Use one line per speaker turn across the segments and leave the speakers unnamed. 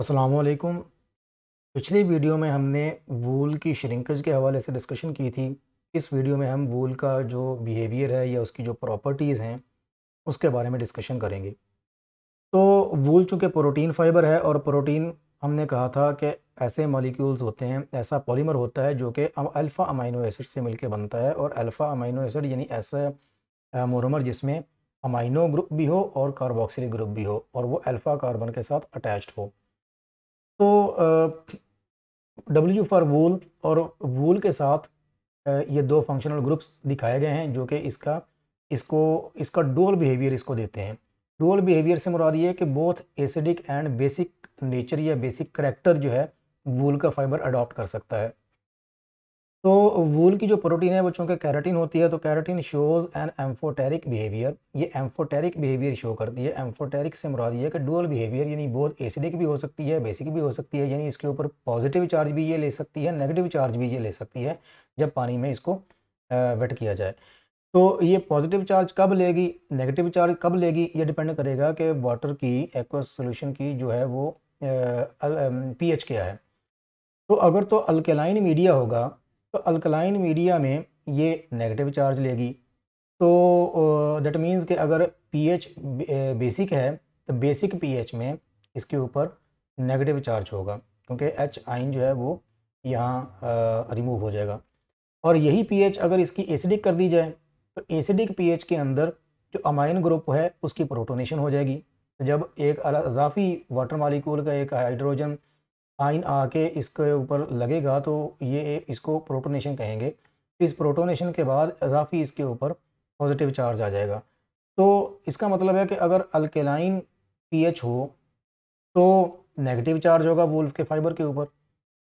असलकुम पिछली वीडियो में हमने वूल की श्रिंकेज के हवाले से डिस्कशन की थी इस वीडियो में हम वूल का जो बिहेवियर है या उसकी जो प्रॉपर्टीज़ हैं उसके बारे में डिस्कशन करेंगे तो वूल चूँकि प्रोटीन फाइबर है और प्रोटीन हमने कहा था कि ऐसे मॉलिक्यूल्स होते हैं ऐसा पॉलीमर होता है जो कि अल्फ़ा अमाइनो एसिड से मिलके बनता है और अल्फ़ा अमाइनो एसिड यानी ऐसा मोरमर जिसमें अमाइनो ग्रुप भी हो और कार्बोक्सिलिक ग्रुप भी हो और वो अल्फ़ा कार्बन के साथ अटैच्ड हो तो डब्ल्यू फॉर वूल और वूल के साथ ये दो फंक्शनल ग्रुप्स दिखाए गए हैं जो कि इसका इसको इसका डोल बिहेवियर इसको देते हैं डोल बिहेवियर से मुराद ये कि both acidic and basic nature या बेसिक करेक्टर जो है वूल का फाइबर अडॉप्ट कर सकता है तो वूल की जो प्रोटीन है वो चूँकि कैरेटीन होती है तो keratin shows an amphoteric behaviour ये एम्फोटेरिक बिहेवियर शो करती है एम्फोटेरिक से मुराद ये कि डुअल बिहेवियर यानी बहुत एसिडिक भी हो सकती है बेसिक भी हो सकती है यानी इसके ऊपर पॉजिटिव चार्ज भी ये ले सकती है नेगेटिव चार्ज भी ये ले सकती है जब पानी में इसको वेट किया जाए तो ये पॉजिटिव चार्ज कब लेगी नेगेटिव चार्ज कब लेगी ये डिपेंड करेगा कि वाटर की एक्वस सोल्यूशन की जो है वो एच क्या है तो अगर तो अल्केलाइन मीडिया होगा तो अल्कलाइन मीडिया में ये नेगेटिव चार्ज लेगी तो दैट मीन्स कि अगर पीएच बेसिक है तो बेसिक पीएच में इसके ऊपर नेगेटिव चार्ज होगा क्योंकि एच आइन जो है वो यहाँ रिमूव हो जाएगा और यही पीएच अगर इसकी एसिडिक कर दी जाए तो एसिडिक पीएच के अंदर जो अमाइन ग्रुप है उसकी प्रोटोनेशन हो जाएगी जब एक अजाफी वाटर मालिकूल का एक हाइड्रोजन आइन आके इसके ऊपर लगेगा तो ये इसको प्रोटोनेशन कहेंगे इस प्रोटोनेशन के बाद अजाफी इसके ऊपर पॉजिटिव चार्ज आ जाएगा तो इसका मतलब है कि अगर अल्केलाइन पीएच हो तो नेगेटिव चार्ज होगा वोल्फ के फाइबर के ऊपर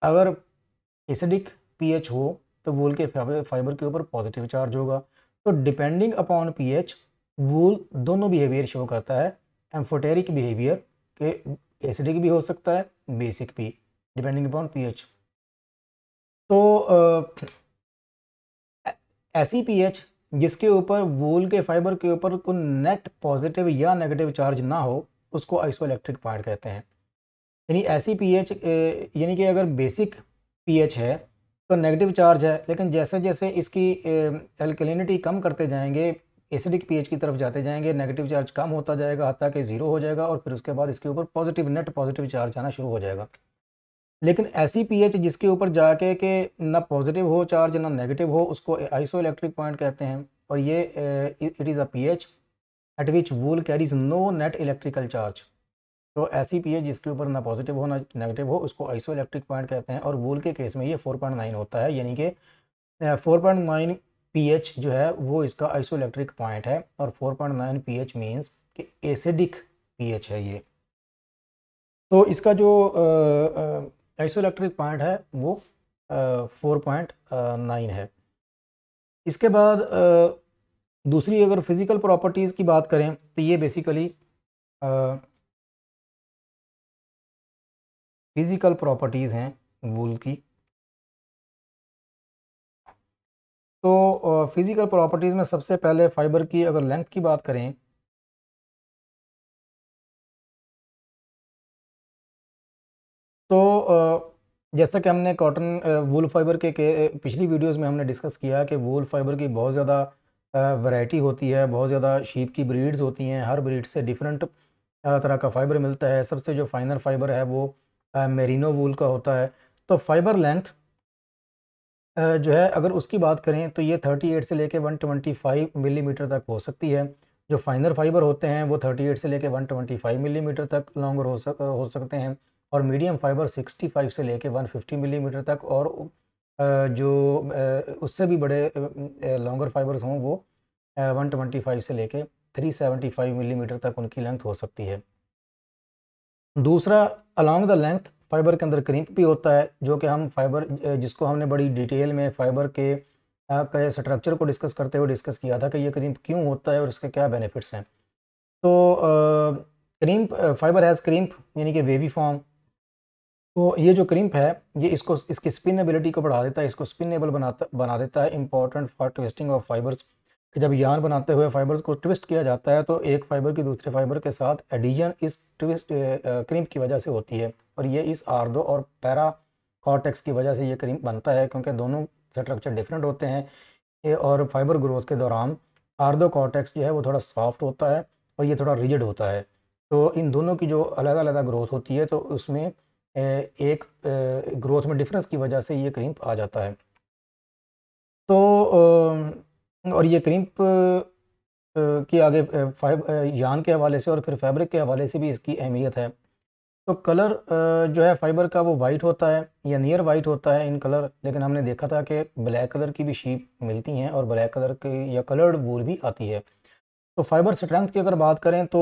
अगर एसिडिक पीएच हो तो वोल के फाइबर के ऊपर पॉजिटिव चार्ज होगा तो डिपेंडिंग अपॉन पीएच वोल दोनों बिहेवियर शो करता है एम्फोटेरिक बिहेवियर के एसिडिक भी हो सकता है बेसिक भी डिपेंडिंग अपॉन पीएच तो ऐसी पीएच जिसके ऊपर वोल के फाइबर के ऊपर कोई नेट पॉजिटिव या नेगेटिव चार्ज ना हो उसको आइसोइलेक्ट्रिक पार्ट कहते हैं यानी ऐसी पीएच यानी कि अगर बेसिक पीएच है तो नेगेटिव चार्ज है लेकिन जैसे जैसे इसकी एल्कलिनिटी कम करते जाएंगे एसिडिक पीएच की तरफ जाते जाएंगे नेगेटिव चार्ज कम होता जाएगा हती कि ज़ीरो हो जाएगा और फिर उसके बाद इसके ऊपर पॉजिटिव नेट पॉजिटिव चार्ज आना शुरू हो जाएगा लेकिन ऐसी पीएच जिसके ऊपर जाके के ना पॉजिटिव हो चार्ज ना नेगेटिव हो उसको आइसो इलेक्ट्रिक पॉइंट कहते हैं और ये it is a P at which wool carries no net electrical charge तो ऐसी पी जिसके ऊपर ना पॉजिटिव हो ना नेगेटिव हो उसको आइसो इलेक्ट्रिक पॉइंट कहते हैं और वूल के केस में ये 4.9 होता है यानी कि 4.9 पीएच जो है वो इसका आइसोइलेक्ट्रिक पॉइंट है और 4.9 पीएच मींस कि एसिडिक पीएच है ये तो इसका जो आइसोइलेक्ट्रिक पॉइंट है वो फोर पॉइंट नाइन है इसके बाद आ, दूसरी अगर फिज़िकल प्रॉपर्टीज़ की बात करें तो ये बेसिकली फिज़िकल प्रॉपर्टीज़ हैं वूल की तो फिज़िकल प्रॉपर्टीज़ में सबसे पहले फ़ाइबर की अगर लेंथ की बात करें तो जैसा कि हमने कॉटन वूल फाइबर के, के पिछली वीडियोस में हमने डिस्कस किया कि वूल फाइबर की बहुत ज़्यादा वैरायटी होती है बहुत ज़्यादा शीप की ब्रीड्स होती हैं हर ब्रीड से डिफरेंट तरह का फ़ाइबर मिलता है सबसे जो फाइनर फाइबर है वो मेरिनो वूल का होता है तो फाइबर लेंथ जो है अगर उसकी बात करें तो ये 38 से लेके 125 मिलीमीटर तक हो सकती है जो फाइनर फाइबर होते हैं वो 38 से लेके 125 मिलीमीटर तक लॉन्गर हो सक हो सकते हैं और मीडियम फाइबर 65 से लेके 150 मिलीमीटर तक और जो उससे भी बड़े लॉन्गर फाइबर्स हों वो 125 से लेके 375 मिलीमीटर तक उनकी लेंथ हो सकती है दूसरा अलॉन्ग द लेंथ फाइबर के अंदर क्रीम्प भी होता है जो कि हम फाइबर जिसको हमने बड़ी डिटेल में फाइबर के के स्ट्रक्चर को डिस्कस करते हुए डिस्कस किया था कि ये क्रीम्प क्यों होता है और इसके क्या बेनिफिट्स हैं तो क्रीम्प फाइबर हैज़ क्रीम्प यानी कि वेवी फॉर्म तो ये जो क्रिंप है ये इसको इसकी स्पिनेबिलिटी को बढ़ा देता है इसको स्पिनेबल बनाता बना देता है important for twisting of fibres कि जब यान बनाते हुए फाइबर्स को ट्विस्ट किया जाता है तो एक फाइबर की दूसरे फाइबर के साथ एडिजन इस ट्विस्ट क्रीम की वजह से होती है और ये इस आर्दो और पैरा कॉर्टेक्स की वजह से ये क्रीम बनता है क्योंकि दोनों स्ट्रक्चर डिफरेंट होते हैं और फाइबर ग्रोथ के दौरान आर्दो कॉर्टेक्स जो है वो थोड़ा सॉफ्ट होता है और ये थोड़ा रिजिड होता है तो इन दोनों की जो अलग अलग ग्रोथ होती है तो उसमें एक ग्रोथ में डिफरेंस की वजह से ये क्रीम आ जाता है तो और ये क्रिम्प के आगे फाइब यान के हवाले से और फिर फैब्रिक के हवाले से भी इसकी अहमियत है तो कलर जो है फाइबर का वो वाइट होता है या नियर वाइट होता है इन कलर लेकिन हमने देखा था कि ब्लैक कलर की भी शीप मिलती हैं और ब्लैक कलर की या कलर्ड वूल भी आती है तो फाइबर स्ट्रेंथ की अगर बात करें तो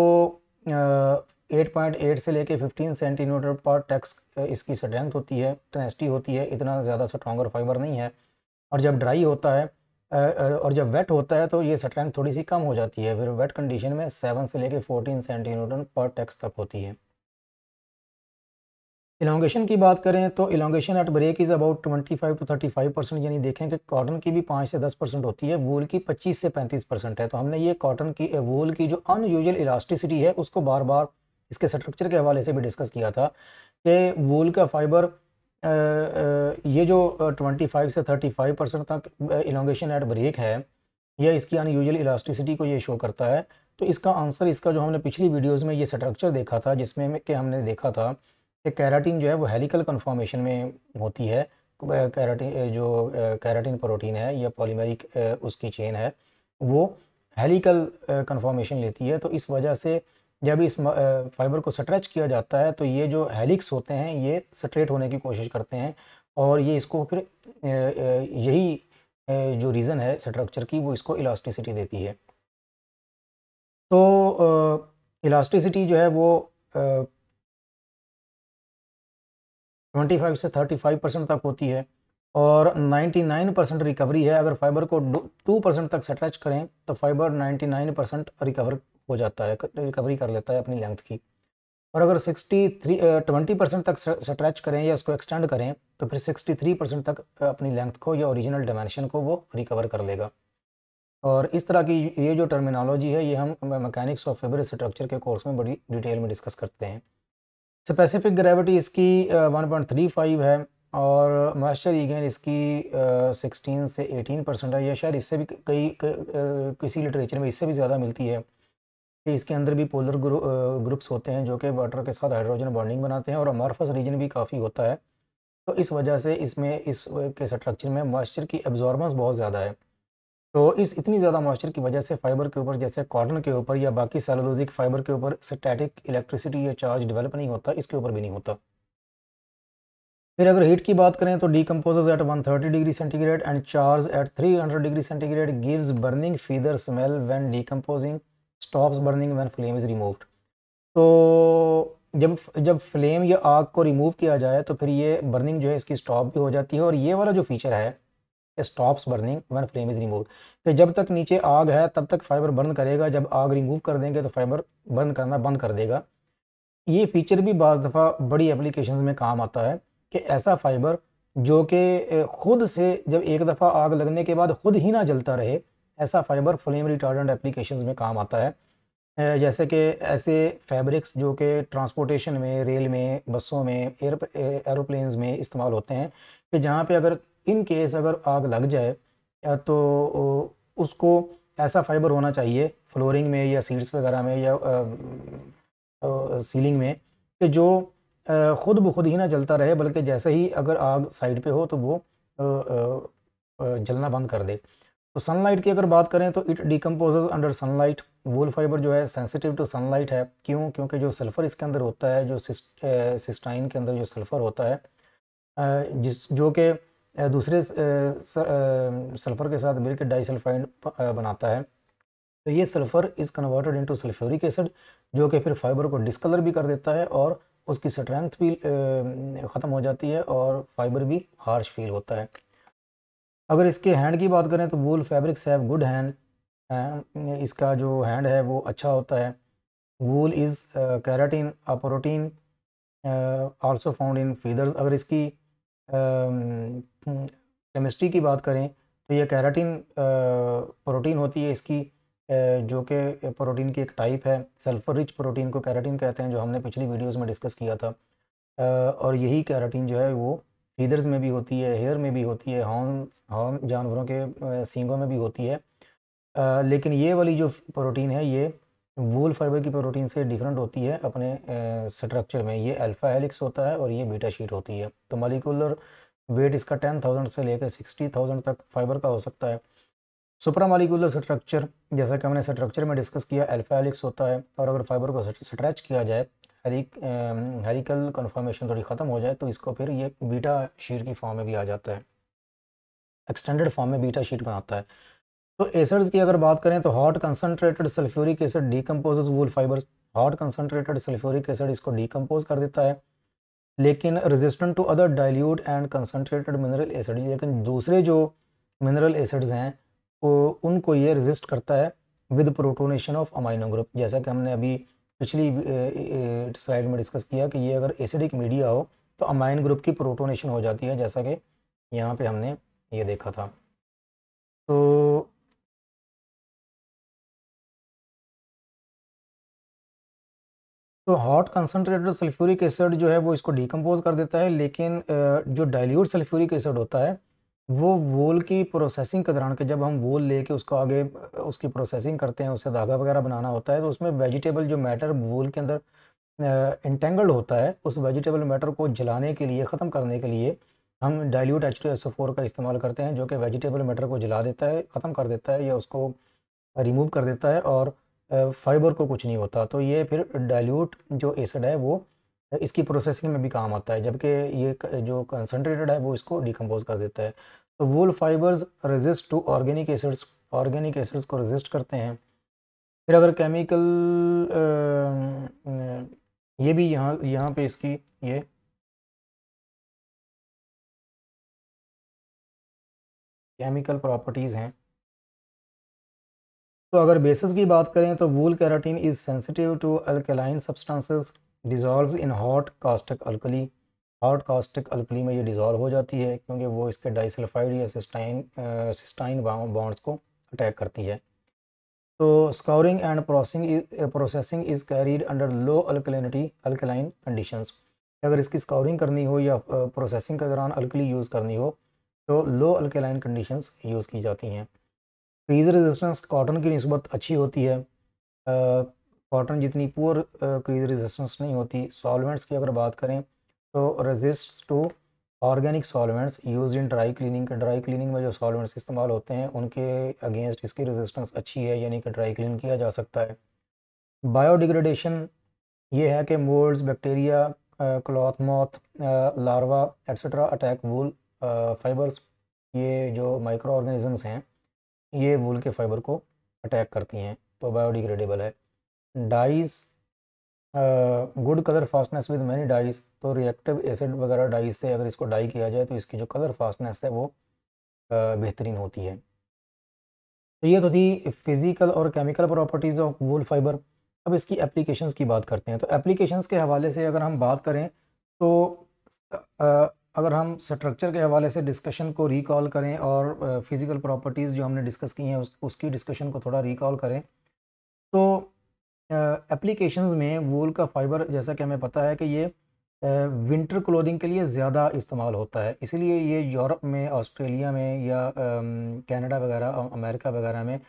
8.8 से लेके 15 सेंटीमीटर पर टैक्स इसकी स्ट्रेंथ होती है ट्रेंसटी होती है इतना ज़्यादा स्ट्रॉगर फाइबर नहीं है और जब ड्राई होता है और जब वेट होता है तो ये स्ट्रेंथ थोड़ी सी कम हो जाती है फिर वेट कंडीशन में सेवन से लेकर फोर्टीन सेंटीन्यूटन पर टैक्स तक होती है इलांगेशन की बात करें तो elongation at break is about twenty five to thirty five percent यानी देखें कि कॉटन की भी पाँच से दस परसेंट होती है वूल की पच्चीस से पैंतीस परसेंट है तो हमने ये कॉटन की वूल की जो अनयूजल इलास्टिसिटी है उसको बार बार इसके स्ट्रक्चर के हवाले से भी डिस्कस किया था कि वूल का फाइबर ये जो 25 से 35 परसेंट तक इलोंगेशन एट ब्रेक है या इसकी अनयूजल इलास्टिसिटी को ये शो करता है तो इसका आंसर इसका जो हमने पिछली वीडियोस में ये स्ट्रक्चर देखा था जिसमें कि हमने देखा था कि कैराटीन जो है वो हेलिकल कन्फॉर्मेशन में होती है कैराटीन जो कैराटीन प्रोटीन है या पॉलीमेरिक उसकी चेन है वो हेलिकल कन्फॉर्मेशन लेती है तो इस वजह से जब इस फाइबर को स्ट्रेच किया जाता है तो ये जो हेलिक्स होते हैं ये स्ट्रेट होने की कोशिश करते हैं और ये इसको फिर यही जो रीज़न है स्ट्रक्चर की वो इसको इलास्टिसिटी देती है तो इलास्टिसिटी जो है वो ट्वेंटी फाइव से थर्टी फाइव परसेंट तक होती है और नाइन्टी नाइन परसेंट रिकवरी है अगर फाइबर को टू परसेंट तक स्ट्रेच करें तो fibre ninety nine percent recover हो जाता है रिकवरी कर लेता है अपनी लेंथ की और अगर सिक्सटी थ्री ट्वेंटी परसेंट तक स्ट्रेच करें या उसको एक्सटेंड करें तो फिर सिक्सटी थ्री परसेंट तक अपनी लेंथ को या ओरिजिनल डायमेंशन को वो रिकवर कर लेगा और इस तरह की ये जो टर्मिनोलॉजी है ये हम मैकेनिक्स ऑफ फेबर स्ट्रक्चर के कोर्स में बड़ी डिटेल में डिस्कस करते हैं स्पेसिफिक ग्रेविटी इसकी फाइव है और मॉइस्चर ईगेन इसकी सिक्सटीन से एटीन परसेंट है या शायद इससे भी कई किसी लिटरेचर में इससे भी ज़्यादा मिलती है इसके अंदर भी पोलर ग्रु, ग्रुप्स होते हैं जो कि वाटर के साथ हाइड्रोजन बॉन्डिंग बनाते हैं और अमारफस रीजन भी काफ़ी होता है तो इस वजह से इसमें इस के स्ट्रक्चर में मॉइस्चर की एब्जॉर्बेंस बहुत ज़्यादा है तो इस इतनी ज़्यादा मॉइस्चर की वजह से फाइबर के ऊपर जैसे कॉटन के ऊपर या बाकी सेलोलोजिक फाइबर के ऊपर स्टैटिक इलेक्ट्रिसिटी या चार्ज डेवलप नहीं होता इसके ऊपर भी नहीं होता फिर अगर हीट की बात करें तो decompose at 130 degree centigrade and charge at 300 degree centigrade gives burning feather smell when decomposing stops burning when flame is removed तो जब जब फ्लेम या आग को रिमूव किया जाए तो फिर ये बर्निंग जो है इसकी स्टॉप भी हो जाती है और ये वाला जो फीचर है stops burning when flame is remove तो जब तक नीचे आग है तब तक फाइबर बर्न करेगा जब आग रिमूव कर देंगे तो फाइबर बर्न करना बंद कर देगा ये फीचर भी बज दफ़ा बड़ी एप्लीकेशन में काम आता है कि ऐसा फाइबर जो कि खुद से जब एक दफ़ा आग लगने के बाद खुद ही ना जलता रहे ऐसा फाइबर फ्लेम रिटार्डेंट एप्लीकेशन में काम आता है जैसे कि ऐसे फैब्रिक्स जो कि ट्रांसपोर्टेशन में रेल में बसों में एयर एरोप्लेन्स में इस्तेमाल होते हैं कि जहाँ पे अगर इन केस अगर आग लग जाए तो उसको ऐसा फाइबर होना चाहिए फ्लोरिंग में या सीट्स वगैरह में या सीलिंग में कि जो ख़ुद ब खुद ही ना जलता रहे बल्कि जैसे ही अगर आग साइड पे हो तो वो जलना बंद कर दे तो सनलाइट की अगर बात करें तो it decomposes under sunlight wool fibre जो है सेंसिटिव टू सनलाइट है क्यों क्योंकि जो सल्फ़र इसके अंदर होता है जो सिस्टाइन के अंदर जो सल्फ़र होता है जिस जो कि दूसरे सल्फ़र के साथ मिलकर डाइसल्फाइड बनाता है तो ये sulphur is converted into sulphuric acid जो कि फिर फाइबर को डिसकलर भी कर देता है और उसकी स्ट्रेंथ भी ख़त्म हो जाती है और फाइबर भी हार्श फील होता है अगर इसके हैंड की बात करें तो wool fabrics have good hand इसका जो हैंड है वो अच्छा होता है wool is keratin a protein also found in feathers अगर इसकी केमिस्ट्री um, uh, की बात करें तो ये कैराटीन प्रोटीन uh, होती है इसकी uh, जो कि प्रोटीन की एक टाइप है सल्फर रिच प्रोटीन को कैराटीन कहते हैं जो हमने पिछली वीडियोस में डिस्कस किया था uh, और यही कैराटीन जो है वो फीदर्स में भी होती है हेयर में भी होती है हॉर्न हॉर्न जानवरों के सींगों में भी होती है आ, लेकिन ये वाली जो प्रोटीन है ये वूल फाइबर की प्रोटीन से डिफरेंट होती है अपने स्ट्रक्चर में ये अल्फ़ा हेलिक्स होता है और ये बीटा शीट होती है तो मालिकुलर वेट इसका टेन थाउजेंड से लेकर सिक्सटी थाउजेंड तक फाइबर का हो सकता है मालिकुलर स्ट्रक्चर जैसा कि हमने स्ट्रक्चर में डिस्कस किया अल्फा हेलिक्स होता है और अगर फाइबर को स्ट्रेच किया जाए हरिक हेरिकल कन्फर्मेशन थोड़ी ख़त्म हो जाए तो इसको फिर ये बीटा शीट की फॉर्म में भी आ जाता है एक्सटेंडेड फॉर्म में बीटा शीट बनाता है तो एसड्स की अगर बात करें तो hot concentrated sulphuric acid decompose wool fibre hot concentrated sulphuric acid इसको डीकम्पोज कर देता है लेकिन resistant to other dilute and concentrated mineral acid लेकिन दूसरे जो मिनरल एसड्स हैं वो उनको ये रेजिस्ट करता है with protonation of amino group जैसा कि हमने अभी पिछली स्लाइड में डिस्कस किया कि ये अगर एसिडिक मीडिया हो तो अमाइन ग्रुप की प्रोटोनेशन हो जाती है जैसा कि यहाँ पे हमने ये देखा था तो तो हॉट कंसनट्रेटेड सल्फ्यूरिक एसिड जो है वो इसको डिकम्पोज कर देता है लेकिन जो डाइल्यूट सल्फ्यूरिक एसिड होता है वो वोल की प्रोसेसिंग के दौरान के जब हम वोल लेके उसको आगे उसकी प्रोसेसिंग करते हैं उससे धागा वगैरह बनाना होता है तो उसमें वेजिटेबल जो मैटर वोल के अंदर इंटेंगल्ड होता है उस वेजिटेबल मैटर को जलाने के लिए ख़त्म करने के लिए हम dilute H two S four का इस्तेमाल करते हैं जो कि वेजिटेबल मैटर को जला देता है ख़त्म कर देता है या उसको रिमूव कर देता है और फाइबर को कुछ नहीं होता तो ये फिर डाइल्यूट जो एसिड है वो इसकी प्रोसेसिंग में भी काम आता है जबकि ये जो कंसनट्रेटेड है वो इसको डिकम्पोज कर देता है तो wool fibres resist to organic acids organic acids को रेजिस्ट करते हैं फिर अगर केमिकल ये भी यहाँ यहाँ पे इसकी ये केमिकल प्रॉपर्टीज़ हैं तो अगर बेसिस की बात करें तो wool keratin is sensitive to alkaline substances dissolve in hot caustic alkali hot caustic alkali में ये डिज़ोल्व हो जाती है क्योंकि वो इसके डाइसल्फाइड या सिस्टाइन सिस्टाइन बॉन्ड्स को अटैक करती है तो scouring and processing processing is carried under low alkalinity alkaline conditions अगर इसकी स्कोरिंग करनी हो या प्रोसेसिंग के दौरान अल्कली यूज़ करनी हो तो लो अल्कलाइन कंडीशंस यूज़ की जाती हैं फ्रीज़ रेजिस्टेंस कॉटन की नस्बत अच्छी होती है कॉटन जितनी पुअर क्रीज रेजिस्टेंस नहीं होती सॉल्वेंट्स की अगर बात करें तो resist to organic solvents use in dry cleaning dry cleaning में जो सॉल्वेंट्स इस्तेमाल होते हैं उनके अगेंस्ट इसकी रेजिस्टेंस अच्छी है यानी कि ड्राई क्लीन किया जा सकता है बायोडिग्रेडेशन ये है कि moulds bacteria cloth moth larva etcetera attack wool fibres ये जो माइक्रो ऑर्गेनिजम्स हैं ये वूल के फाइबर को अटैक करती हैं तो बायोडिग्रेडेबल है dyes good colour fastness with many dyes तो रिएक्टिव एसिड वगैरह डाइस से अगर इसको डाई किया जाए तो इसकी जो कलर फास्टनेस है वो बेहतरीन होती है तो ये तो थी फिज़िकल और chemical properties of wool fibre अब इसकी एप्लीकेशंस की बात करते हैं तो एप्लीकेशंस के हवाले से अगर हम बात करें तो अगर हम स्ट्रक्चर के हवाले से डिस्कशन को रिकॉल करें और फिज़िकल प्रॉपर्टीज़ जो हमने डिस्कस की हैं उस, उसकी डिस्कशन को थोड़ा रिकॉल करें तो एप्लीकेशंस में वूल का फाइबर जैसा कि हमें पता है कि ये विंटर क्लोथिंग के लिए ज़्यादा इस्तेमाल होता है इसीलिए ये यूरोप में ऑस्ट्रेलिया में या कनाडा वगैरह अमेरिका वगैरह में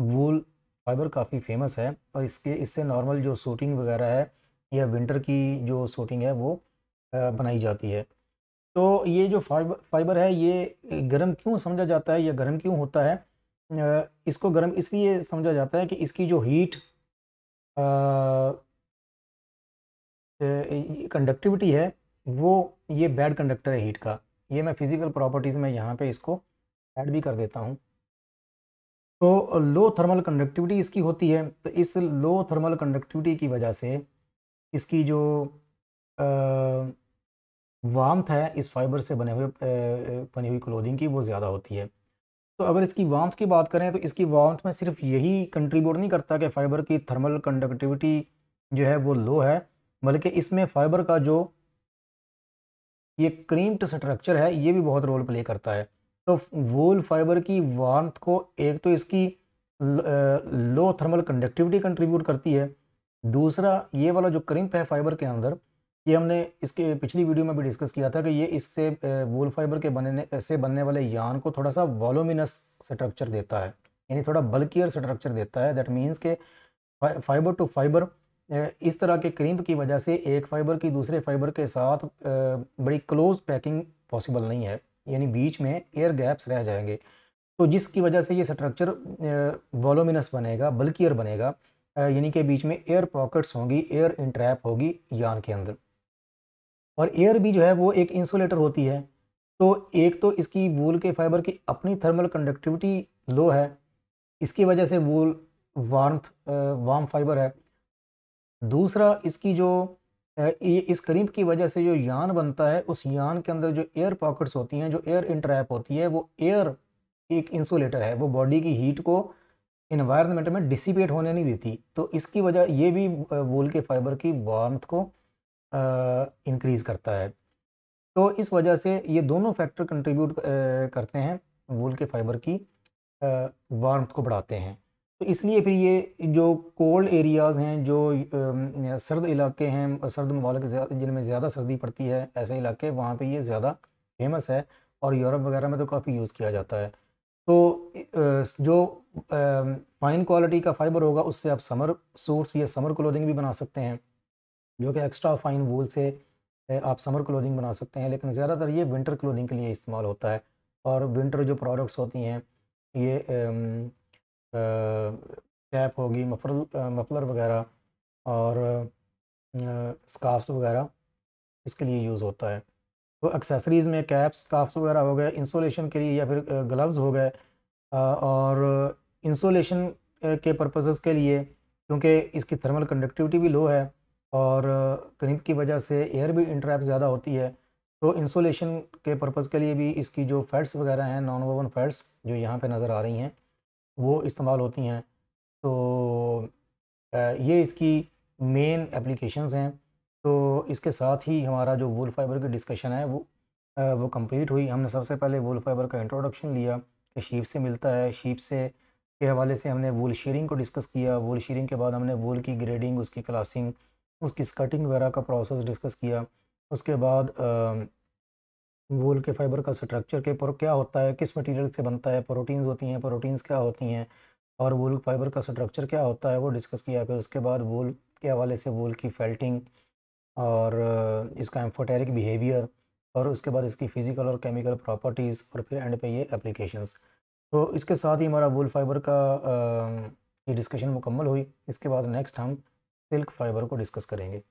वूल फाइबर काफ़ी फेमस है और इसके इससे नॉर्मल जो सूटिंग वगैरह है या विंटर की जो सूटिंग है वो बनाई जाती है तो ये जो फाइबर फाइबर है ये गर्म क्यों समझा जाता है या गर्म क्यों होता है इसको गर्म इसलिए समझा जाता है कि इसकी जो हीट कंडक्टिविटी है वो ये बैड कंडक्टर है हीट का ये मैं फिज़िकल प्रॉपर्टीज़ में यहाँ पे इसको ऐड भी कर देता हूँ तो लो थर्मल कंडक्टिविटी इसकी होती है तो इस लो थर्मल कंडक्टिविटी की वजह से इसकी जो वार्म है इस फाइबर से बने हुए बनी हुई क्लोथिंग की वो ज़्यादा होती है तो अगर इसकी वाम्थ की बात करें तो इसकी वाम्थ में सिर्फ यही कंट्रीब्यूट नहीं करता कि फ़ाइबर की थर्मल कंडक्टिविटी जो है वो लो है बल्कि इसमें फ़ाइबर का जो ये क्रीम्ड स्ट्रक्चर है ये भी बहुत रोल प्ले करता है तो वूल फाइबर की वार्मथ को एक तो इसकी लो थर्मल कंडक्टिविटी कंट्रीब्यूट करती है दूसरा ये वाला जो क्रिम्प है फाइबर के अंदर ये हमने इसके पिछली वीडियो में भी डिस्कस किया था कि ये इससे वूल फाइबर के बनने से बनने वाले यान को थोड़ा सा वॉलोमिनस स्ट्रक्चर देता है यानी थोड़ा बल्कियर स्ट्रक्चर देता है दैट मीन्स के फाइबर टू फाइबर इस तरह के क्रीम्प की वजह से एक फाइबर की दूसरे फाइबर के साथ बड़ी क्लोज पैकिंग पॉसिबल नहीं है यानी बीच में एयर गैप्स रह जाएंगे तो जिसकी वजह से ये स्ट्रक्चर वॉलोमिनस बनेगा बल्कियर बनेगा यानी कि बीच में एयर पॉकेट्स होंगी एयर इंट्रैप होगी यान के अंदर और एयर भी जो है वो एक इंसुलेटर होती है तो एक तो इसकी वूल के फाइबर की अपनी थर्मल कंडक्टिविटी लो है इसकी वजह से वूल वार्म वार्म फाइबर है दूसरा इसकी जो इस करीब की वजह से जो यान बनता है उस यान के अंदर जो एयर पॉकेट्स होती हैं जो एयर इंट्रैप होती है वो एयर एक इंसुलेटर है वो बॉडी की हीट को इन्वायरमेंट में डिसिपेट होने नहीं देती तो इसकी वजह ये भी वूल के फाइबर की वार्मथ को इंक्रीज़ करता है तो इस वजह से ये दोनों फैक्टर कंट्रीब्यूट करते हैं वूल के फाइबर की वार्म को बढ़ाते हैं तो इसलिए फिर ये जो कोल्ड एरियाज़ हैं जो सर्द इलाके हैं सर्द ममालक जिनमें ज़्यादा सर्दी पड़ती है ऐसे इलाके वहाँ पे ये ज़्यादा फेमस है और यूरोप वगैरह में तो काफ़ी यूज़ किया जाता है तो जो फ़ाइन क्वालिटी का फ़ाइबर होगा उससे आप समर सूट्स या समर क्लोथिंग भी बना सकते हैं जो कि एक्स्ट्रा फाइन वूल से आप समर क्लोथिंग बना सकते हैं लेकिन ज़्यादातर ये विंटर क्लोथिंग के लिए इस्तेमाल होता है और विंटर जो प्रोडक्ट्स होती हैं ये टैप होगी मफर मफलर वगैरह और स्काफ्स वगैरह इसके लिए यूज़ होता है तो एक्सेसरीज़ में कैप्स स्काफ्स वगैरह हो गए इंसोलेशन के लिए या फिर ग्लव्स हो गए और इंसोलेशन के पर्पसेस के लिए क्योंकि इसकी थर्मल कंडक्टिविटी भी लो है और करीब की वजह से एयर भी इंट्रैप ज़्यादा होती है तो इंसोलेशन के पर्पज़ के लिए भी इसकी जो फैट्स वगैरह हैं नॉन वोवन फैट्स जो यहाँ पे नज़र आ रही हैं वो इस्तेमाल होती हैं तो ये इसकी मेन एप्लीकेशंस हैं तो इसके साथ ही हमारा जो वूल फाइबर की डिस्कशन है वो वो कंप्लीट हुई हमने सबसे पहले वूल फाइबर का इंट्रोडक्शन लिया कि शीप से मिलता है शीप से के हवाले से हमने वूल शेयरिंग को डिस्कस किया वूल शेयरिंग के बाद हमने वूल की ग्रेडिंग उसकी क्लासिंग उसकी स्कटिंग वगैरह का प्रोसेस डिस्कस किया उसके बाद वूल के फाइबर का स्ट्रक्चर के पर क्या होता है किस मटेरियल से बनता है प्रोटीन्स होती हैं प्रोटीन्स क्या होती हैं और वूल फाइबर का स्ट्रक्चर क्या होता है वो डिस्कस किया फिर उसके बाद वूल के हवाले से वूल की फेल्टिंग और इसका एम्फोटेरिक बिहेवियर और उसके बाद इसकी फ़िज़िकल और केमिकल प्रॉपर्टीज़ और फिर एंड पे ये एप्लीकेशंस तो इसके साथ ही हमारा वूल फाइबर का ये डिस्कशन मुकम्मल हुई इसके बाद नेक्स्ट हम सिल्क फाइबर को डिस्कस करेंगे